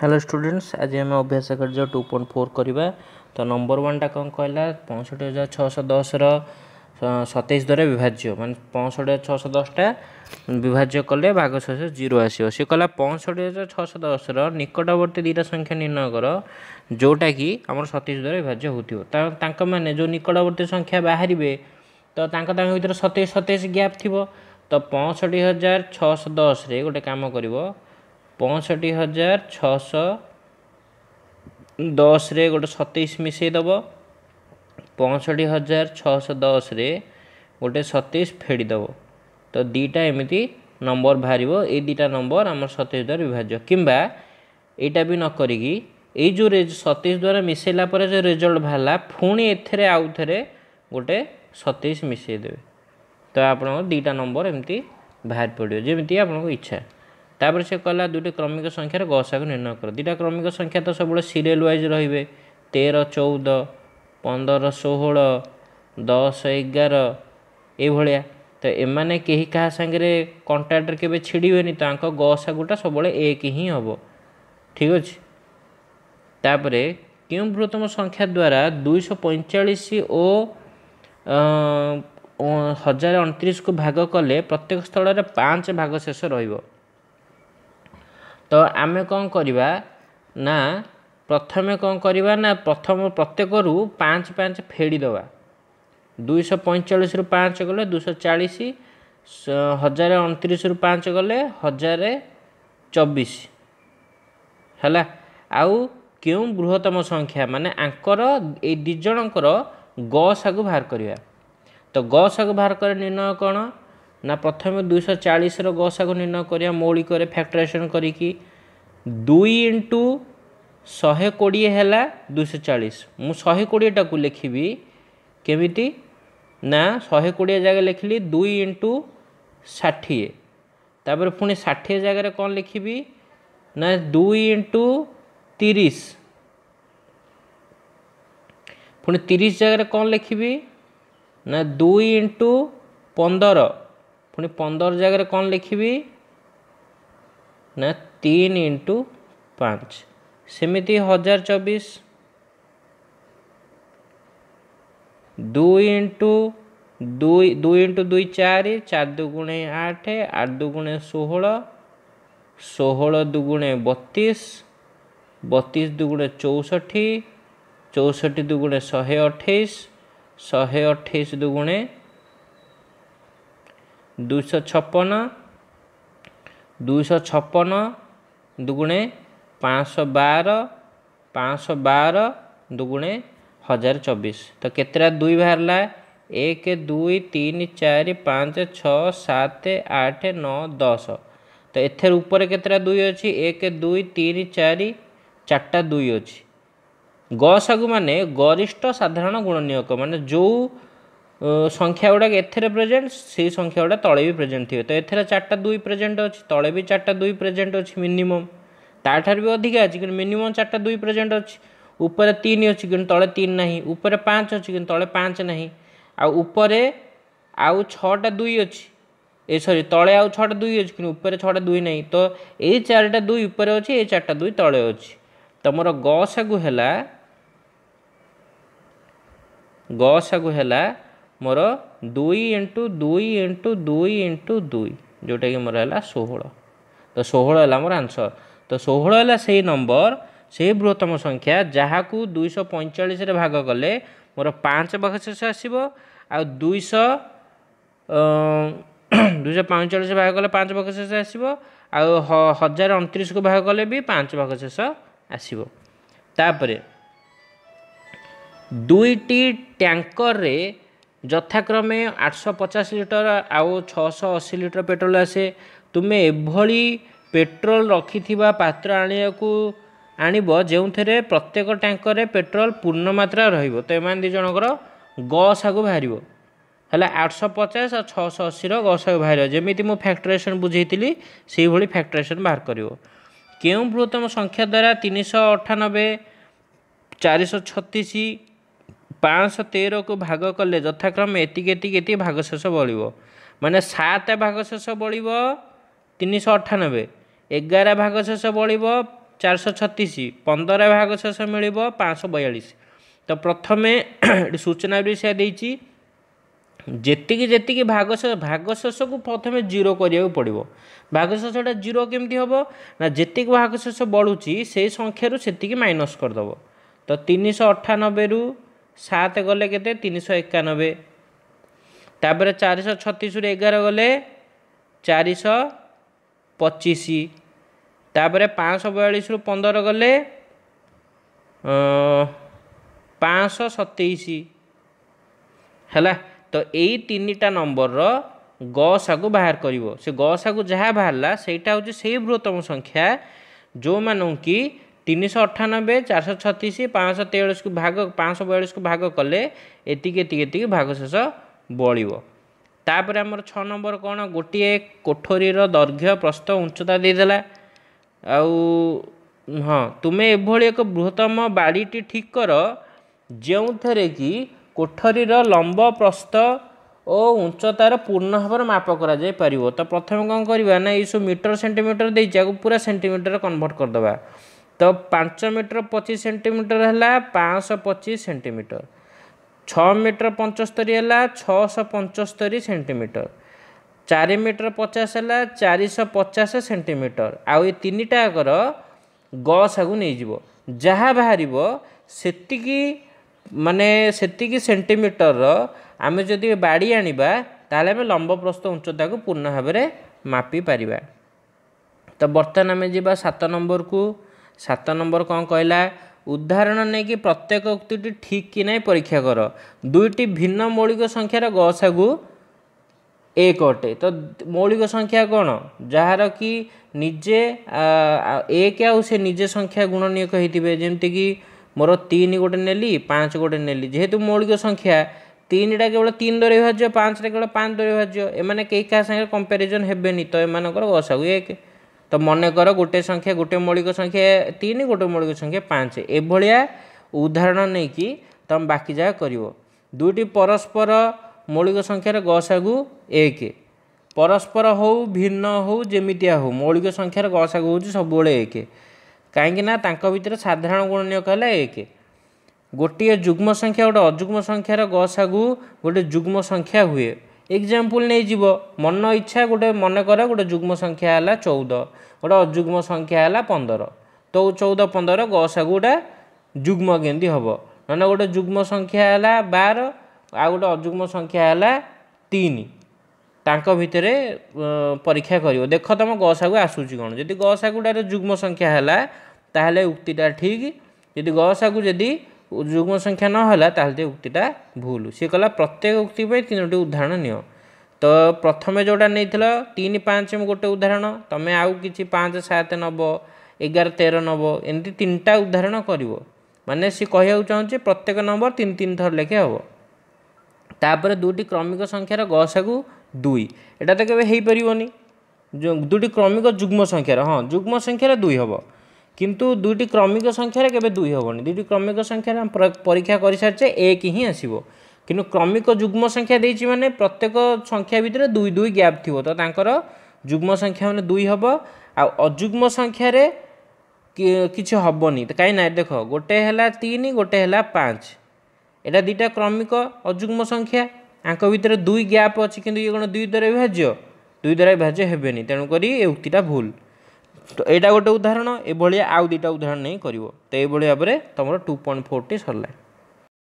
hello students আজ আমি অভ্যাস কার্য টু পয়েন্ট ফোর করা তো নম্বর ওয়ানটা কম কহিলা পঁয়ষঠি হাজার ছশ দশর সতেইশ দ্বারা বিভাজ্য মানে পঁয়ষঠি হাজার ছশ দশটা বিভাজ্য কলে ভাগ শেষ জিরো আসব সে কলা পঁয়ষঠি হাজার ছশ দশর নিকটবর্তী দুইটা সংখ্যা নির্ণয় কর যেটা কি আমার সতেইশ দ্বারা বিভাজ্য হোথিব তাঙ্ক মানে যে নিকটবর্তী সংখ্যা বাহারে তো তাঙ্ক তাঙ্ক ভিতরে সতেইশ সতেইশ গ্যাপ থিব তো পঁয়ষঠি হাজার ছশ দশরে গোটে কাম করিব ପଞ୍ଚଷଠି ହଜାର ଛଅଶହ ଦଶରେ ଗୋଟେ ସତେଇଶ ମିଶାଇଦେବ ପଞ୍ଚଷଠି ହଜାର ଛଅଶହ ଦଶରେ ଗୋଟେ ସତେଇଶ ଫେଡ଼ିଦେବ ତ ଦୁଇଟା ଏମିତି ନମ୍ବର ବାହାରିବ ଏଇ ଦୁଇଟା ନମ୍ବର ଆମର ସତେଇଶ ଦ୍ୱାରା ବିଭାଜ୍ୟ କିମ୍ବା ଏଇଟା ବି ନ କରିକି ଏଇ ଯେଉଁ ସତେଇଶ ଦ୍ୱାରା ମିଶାଇଲା ପରେ ଯେଉଁ ରେଜଲ୍ଟ ବାହାରିଲା ପୁଣି ଏଥିରେ ଆଉ ଥରେ ଗୋଟେ ସତେଇଶ ମିଶାଇଦେବେ ତ ଆପଣଙ୍କ ଦୁଇଟା ନମ୍ବର ଏମିତି ବାହାରି ପଡ଼ିବ ଯେମିତି ଆପଣଙ୍କ ଇଚ୍ଛା ତାପରେ ସେ କହିଲା ଦୁଇଟି କ୍ରମିକ ସଂଖ୍ୟାର ଗସାକୁ ନିର୍ଣ୍ଣୟ କର ଦୁଇଟା କ୍ରମିକ ସଂଖ୍ୟା ତ ସବୁବେଳେ ସିରିଏଲ୍ ୱାଇଜ୍ ରହିବେ ତେର ଚଉଦ ପନ୍ଦର ଷୋହଳ ଦଶ ଏଗାର ଏଇଭଳିଆ ତ ଏମାନେ କେହି କାହା ସାଙ୍ଗରେ କଣ୍ଟାକ୍ଟରେ କେବେ ଛିଡ଼ିବେନି ତାଙ୍କ ଗସାଗୁଟା ସବୁବେଳେ ଏକ ହିଁ ହେବ ଠିକ୍ ଅଛି ତାପରେ କେଉଁ ବୃହତ୍ତମ ସଂଖ୍ୟା ଦ୍ୱାରା ଦୁଇଶହ ପଇଁଚାଳିଶ ଓ ହଜାର ଅଣତିରିଶକୁ ଭାଗ କଲେ ପ୍ରତ୍ୟେକ ସ୍ଥଳରେ ପାଞ୍ଚ ଭାଗ ଶେଷ ରହିବ ତ ଆମେ କ'ଣ କରିବା ନା ପ୍ରଥମେ କ'ଣ କରିବା ନା ପ୍ରଥମ ପ୍ରତ୍ୟେକରୁ ପାଞ୍ଚ ପାଞ୍ଚ ଫେଡ଼ି ଦେବା ଦୁଇଶହ ପଇଁଚାଳିଶରୁ ପାଞ୍ଚ ଗଲେ ଦୁଇଶହ ଚାଳିଶ ହଜାର ଅଣତିରିଶରୁ ପାଞ୍ଚ ଗଲେ ହଜାରେ ଚବିଶ ହେଲା ଆଉ କେଉଁ ବୃହତ୍ତମ ସଂଖ୍ୟା ମାନେ ଆଙ୍କର ଏଇ ଦୁଇ ଜଣଙ୍କର ଗଶାକୁ ବାହାର କରିବା ତ ଗ ସାଗୁ ବାହାର କରିବା ନିର୍ଣ୍ଣୟ କ'ଣ ନା ପ୍ରଥମେ ଦୁଇଶହ ଚାଳିଶର ଗସାକୁ ନିର୍ଣ୍ଣୟ କରିବା ମୌଳିକରେ ଫ୍ୟାକ୍ଟରାଇଜେସନ୍ କରିକି ଦୁଇ ଇଣ୍ଟୁ ଶହେ କୋଡ଼ିଏ ହେଲା ଦୁଇଶହ ଚାଳିଶ ମୁଁ ଶହେ କୋଡ଼ିଏଟାକୁ ଲେଖିବି କେମିତି ନା ଶହେ କୋଡ଼ିଏ ଜାଗା ଲେଖିଲି ଦୁଇ ଇଣ୍ଟୁ ଷାଠିଏ ତାପରେ ପୁଣି ଷାଠିଏ ଜାଗାରେ କ'ଣ ଲେଖିବି ନା ଦୁଇ ଇଣ୍ଟୁ ତିରିଶ ପୁଣି ତିରିଶ ଜାଗାରେ କ'ଣ ଲେଖିବି ନା ଦୁଇ ଇଣ୍ଟୁ ପନ୍ଦର ପୁଣି ପନ୍ଦର ଜାଗାରେ କ'ଣ ଲେଖିବି ନା ତିନି ଇଣ୍ଟୁ ପାଞ୍ଚ ସେମିତି ହଜାର ଚବିଶ ଦୁଇ ଇଣ୍ଟୁ ଦୁଇ ଦୁଇ ଇଣ୍ଟୁ ଦୁଇ ଚାରି ଚାରି ଦୁଗୁଣେ ଆଠ ଆଠ ଦୁଗୁଣେ ଷୋହଳ ଷୋହଳ ଦୁଗୁଣେ ବତିଶ ବତିଶ ଦୁଗୁଣେ ଚଉଷଠି ଚଉଷଠି ଦୁଗୁଣେ ଶହେ ଅଠେଇଶ ଶହେ ଅଠେଇଶ ଦୁଗୁଣେ ଦୁଇଶହ ଛପନ ଦୁଇଶହ ଛପନ ଦୁଗୁଣେ ପାଞ୍ଚଶହ ବାର ପାଞ୍ଚଶହ ବାର ଦୁଗୁଣେ ହଜାର ଚବିଶ ତ କେତେଟା ଦୁଇ ବାହାରିଲା ଏକ ଦୁଇ ତିନି ଚାରି ପାଞ୍ଚ ଛଅ ସାତ ଆଠ ନଅ ଦଶ ତ ଏଥିରେ ଉପରେ କେତେଟା ଦୁଇ ଅଛି ଏକ ଦୁଇ ତିନି ଚାରି ଚାରିଟା ଦୁଇ ଅଛି ଗସାଗୁ ମାନେ ଗରିଷ୍ଠ ସାଧାରଣ ଗୁଣନୀୟକ ମାନେ ଯେଉଁ ସଂଖ୍ୟା ଗୁଡ଼ାକ ଏଥିରେ ପ୍ରେଜେଣ୍ଟ ସେଇ ସଂଖ୍ୟା ଗୁଡ଼ା ତଳେ ବି ପ୍ରେଜେଣ୍ଟ ଥିବେ ତ ଏଥିରେ ଚାରିଟା ଦୁଇ ପ୍ରେଜେଣ୍ଟ ଅଛି ତଳେ ବି ଚାରିଟା ଦୁଇ ପ୍ରେଜେଣ୍ଟ ଅଛି ମିନିମମ୍ ତା'ଠାରୁ ବି ଅଧିକା ଅଛି କିନ୍ତୁ ମିନିମମ୍ ଚାରିଟା ଦୁଇ ପ୍ରେଜେଣ୍ଟ ଅଛି ଉପରେ ତିନି ଅଛି କିନ୍ତୁ ତଳେ ତିନି ନାହିଁ ଉପରେ ପାଞ୍ଚ ଅଛି କିନ୍ତୁ ତଳେ ପାଞ୍ଚ ନାହିଁ ଆଉ ଉପରେ ଆଉ ଛଅଟା ଦୁଇ ଅଛି ଏ ସରି ତଳେ ଆଉ ଛଅଟା ଦୁଇ ଅଛି କିନ୍ତୁ ଉପରେ ଛଅଟା ଦୁଇ ନାହିଁ ତ ଏଇ ଚାରିଟା ଦୁଇ ଉପରେ ଅଛି ଏଇ ଚାରିଟା ଦୁଇ ତଳେ ଅଛି ତୁମର ଗସାଗୁ ହେଲା ଗସାଗୁ ହେଲା मोर दुई इन्टु दुई इन्टु दुई इन्टु दुई जोटाकि म तो त षो होला म आन्सर त षो होला नम्बर सही बृहत्तम संख्या जहाँको दुईश पैँचासे भाग कले मोर पाँच भाग शेष आस दुईश दुईश पैँचाइस भाग कले पाँच भर्ख शेष आस हजार को भाग कले पाँच भाग शेष आस दुईटी ट्याङ्करे ଯଥାକ୍ରମେ ଆଠଶହ ପଚାଶ ଲିଟର ଆଉ ଛଅଶହ ଅଶୀ ଲିଟର ପେଟ୍ରୋଲ୍ ଆସେ ତୁମେ ଏଭଳି ପେଟ୍ରୋଲ୍ ରଖିଥିବା ପାତ୍ର ଆଣିବାକୁ ଆଣିବ ଯେଉଁଥିରେ ପ୍ରତ୍ୟେକ ଟ୍ୟାଙ୍କରରେ ପେଟ୍ରୋଲ୍ ପୂର୍ଣ୍ଣ ମାତ୍ରାରେ ରହିବ ତ ଏମାନେ ଦୁଇ ଜଣଙ୍କର ଗସାକୁ ବାହାରିବ ହେଲା ଆଠଶହ ପଚାଶ ଆଉ ଛଅଶହ ଅଶୀର ଗସାକୁ ବାହାରିବ ଯେମିତି ମୁଁ ଫ୍ୟାକ୍ଟରେସନ୍ ବୁଝେଇଥିଲି ସେଇଭଳି ଫ୍ୟାକ୍ଟରେସନ୍ ବାହାର କରିବ କେଉଁ ବୃହତ୍ତମ ସଂଖ୍ୟା ଦ୍ୱାରା ତିନିଶହ ଅଠାନବେ ଚାରିଶହ ଛତିଶ ପାଞ୍ଚଶହ ତେରକୁ ଭାଗ କଲେ ଯଥାକ୍ରମେ ଏତିକି ଏତିକି ଏତିକି ଭାଗଶେଷ ବଳିବ ମାନେ ସାତ ଭାଗଶେଷ ବଳିବ ତିନିଶହ ଅଠାନବେ ଏଗାର ଭାଗଶେଷ ବଳିବ ଚାରିଶହ ଛତିଶ ପନ୍ଦର ଭାଗଶେଷ ମିଳିବ ପାଞ୍ଚଶହ ବୟାଳିଶ ତ ପ୍ରଥମେ ଏଠି ସୂଚନା ବି ସେୟା ଦେଇଛି ଯେତିକି ଯେତିକି ଭାଗଶେଷ ଭାଗଶେଷକୁ ପ୍ରଥମେ ଜିରୋ କରିବାକୁ ପଡ଼ିବ ଭାଗଶେଷଟା ଜିରୋ କେମିତି ହେବ ନା ଯେତିକି ଭାଗଶେଷ ବଢ଼ୁଛି ସେଇ ସଂଖ୍ୟାରୁ ସେତିକି ମାଇନସ୍ କରିଦେବ ତ ତିନିଶହ ଅଠାନବେରୁ সাত গলে কেতে তিনশো একানবে তাপরে চারিশহ ছত্রিশরু এগার গলে চারিশহ পঁচিশ তাপরে পাঁচশহ বয়ালিশরু পনেরো গলে পাঁচশহ সতেইশ ହେଲା ତ ଏଇ ତିନିଟା ନମ୍ବରର ଗସାକୁ ବାହାର କରିବ ସେ ଗସାକୁ ଯାହା ବାହାରିଲା ସେଇଟା ହେଉଛି ସେଇ ବୃହତ୍ତମ ସଂଖ୍ୟା ଯେଉଁମାନଙ୍କୁ କି तीन सौ अठानबे चार सौ छत्तीस पाँच सौ तेयालीस को भाग पाँच सौ बयालीस को भाग कले एति भागशेष बलिव तापर आमर छ नंबर कौन गोटे कोठरीर दैर्घ्य प्रस्थ उच्चता देदेला ଆଉ ହଁ ତୁମେ ଏଭଳି ଏକ ବୃହତ୍ତମ ବାଡ଼ିଟି ଠିକ୍ କର ଯେଉଁଥିରେ କି କୋଠରୀର ଲମ୍ବ ପ୍ରସ୍ଥ ଓ ଉଚ୍ଚତାର ପୂର୍ଣ୍ଣ ଭାବରେ ମାପ କରାଯାଇପାରିବ ତ ପ୍ରଥମେ କ'ଣ କରିବା ନା ଏଇସବୁ ମିଟର ସେଣ୍ଟିମିଟର ଦେଇଛି ଆକୁ ପୁରା ସେଣ୍ଟିମିଟର କନଭର୍ଟ କରିଦେବା ତ ପାଞ୍ଚ ମିଟର ପଚିଶ ସେଣ୍ଟିମିଟର ହେଲା ପାଞ୍ଚଶହ ପଚିଶ ସେଣ୍ଟିମିଟର ଛଅ ମିଟର ପଞ୍ଚସ୍ତରୀ ହେଲା ଛଅଶହ ପଞ୍ଚସ୍ତରୀ ସେଣ୍ଟିମିଟର ଚାରି ମିଟର ପଚାଶ ହେଲା ଚାରିଶହ ପଚାଶ ସେଣ୍ଟିମିଟର ଆଉ ଏ ତିନିଟା ଆଗର ଗଶାକୁ ନେଇଯିବ ଯାହା ବାହାରିବ ସେତିକି ମାନେ ସେତିକି ସେଣ୍ଟିମିଟରର ଆମେ ଯଦି ବାଡ଼ି ଆଣିବା ତାହେଲେ ଆମେ ଲମ୍ବପ୍ରସ୍ତ ଉଚ୍ଚତାକୁ ପୂର୍ଣ୍ଣ ଭାବରେ ମାପିପାରିବା ତ ବର୍ତ୍ତମାନ ଆମେ ଯିବା ସାତ ନମ୍ବରକୁ ସାତ ନମ୍ବର କ'ଣ କହିଲା ଉଦାହରଣ ନେଇକି ପ୍ରତ୍ୟେକ ଉକ୍ତିଟି ଠିକ୍ କି ନାହିଁ ପରୀକ୍ଷା କର ଦୁଇଟି ଭିନ୍ନ ମୌଳିକ ସଂଖ୍ୟାର ଗସାଗୁ ଏକ ଅଟେ ତ ମୌଳିକ ସଂଖ୍ୟା କ'ଣ ଯାହାର କି ନିଜେ ଏକ ଆଉ ସେ ନିଜେ ସଂଖ୍ୟା ଗୁଣନୀୟକ ହେଇଥିବେ ଯେମିତିକି ମୋର ତିନି ଗୋଟେ ନେଲି ପାଞ୍ଚ ଗୋଟେ ନେଲି ଯେହେତୁ ମୌଳିକ ସଂଖ୍ୟା ତିନିଟା କେବଳ ତିନି ଦରି ଭାଜ୍ୟ ପାଞ୍ଚଟା କେବଳ ପାଞ୍ଚ ଦରି ଭାଜ୍ୟ ଏମାନେ କେହି କାହା ସାଙ୍ଗରେ କମ୍ପାରିଜନ୍ ହେବେନି ତ ଏମାନଙ୍କର ଗସାଗୁ ଏକ তো মনে কর গোটে সংখ্যা গোটে মৌলিক সংখ্যা তিন গোটে মৌলিক সংখ্যা পাঁচ এভাবে উদাহরণ নেই তুমি বাকি যা করব দুইটি পরস্পর মৌলিক সংখ্যার গসাগু এক পরস্পর হো ভিন্ন হো যেমিটিয়া হো মৌলিক সংখ্যার গসাগু হচ্ছে সবুলে এক কাইকি না তাঁর ভিতরে সাধারণ গুণনীয় কলে এক ଗୋଟିଏ ଯୁଗ୍ମ ସଂଖ୍ୟା ଗୋଟେ ଅଯୁଗ୍ମ ସଂଖ୍ୟାର ଗସାଗୁ ଗୋଟେ ଯୁଗ୍ମ ସଂଖ୍ୟା ହୁଏ ଏକ୍ଜାମ୍ପଲ୍ ନେଇଯିବ ମନ ଇଚ୍ଛା ଗୋଟେ ମନେକର ଗୋଟେ ଯୁଗ୍ମ ସଂଖ୍ୟା ହେଲା ଚଉଦ ଗୋଟେ ଅଯୁଗ୍ମ ସଂଖ୍ୟା ହେଲା ପନ୍ଦର ତ ଚଉଦ ପନ୍ଦର ଗସାଗୁଟା ଯୁଗ୍ମ କେମିତି ହେବ ନହେଲେ ଗୋଟେ ଯୁଗ୍ମ ସଂଖ୍ୟା ହେଲା ବାର ଆଉ ଗୋଟେ ଅଯୁଗ୍ମ ସଂଖ୍ୟା ହେଲା ତିନି ତାଙ୍କ ଭିତରେ ପରୀକ୍ଷା କରିବ ଦେଖ ତୁମ ଗସାଗୁ ଆସୁଛି କ'ଣ ଯଦି ଗସାଗୁଟାରେ ଯୁଗ୍ମ ସଂଖ୍ୟା ହେଲା ତାହେଲେ ଉକ୍ତିଟା ଠିକ୍ ଯଦି ଗସାଗୁ ଯଦି যুগ্ম সংখ্যা নহলা তাহলে যে উক্তিটা ভুল সে কলা প্রত্যেক উক্তি পাই তিনোটি উদাহরণ নিও তো প্রথমে যেটা নিয়েছিল তিন পাঁচ গোটে উদাহরণ তুমি আউ কিছু পাঁচ সাত নব এগার তের নব এমতি তিনটা উদাহরণ করব মানে সে কহিବାକୁ চাহুছে প্রত্যেক নম্বর তিন তিন থর লেখে হব তাপরে দুটি ক্রমিক সংখ্যার গসাগু দুই এটা তো কেবে হয়ে পারবনি দুটি ক্রমিক যুগ্ম সংখ্যার হ্যাঁ যুগ্ম সংখ্যার দুই হব কিন্তু দুইটি ক্রমিক সংখ্যার কেবে দুই হবনি দুইটি ক্রমিক সংখ্যার পরীক্ষা করে সারিছে এক হি আসব কিন্তু ক্রমিক যুগ্ম সংখ্যা দিয়েছি মানে প্রত্যেক সংখ্যা ভিতরে দুই দুই গ্যাপ থিব তো তাঁকর যুগ্ম সংখ্যা মানে দুই হব আযুগ্ম সংখ্যার কিছু হবনি কাই না দেখ গোটে হল তিন গোটে হল পাঁচ এটা দুইটা ক্রমিক অযুগ্ম সংখ্যা আঙ্ক ভিতরে দুই গ্যাপ অছি কিন্তু ইয়ে কোণ দুই দ্বারা বিভাজ্য দুই দ্বারা বিভাজ্য হবেনি তেমক এই উক্তিটা ভুল ତ ଏଇଟା ଗୋଟେ ଉଦାହରଣ ଏଭଳିଆ ଆଉ ଦୁଇଟା ଉଦାହରଣ ନେଇ କରିବ ତ ଏଇଭଳି ଭାବରେ ତୁମର ଟୁ ପଏଣ୍ଟ ଫୋର୍ଟି ସରିଲା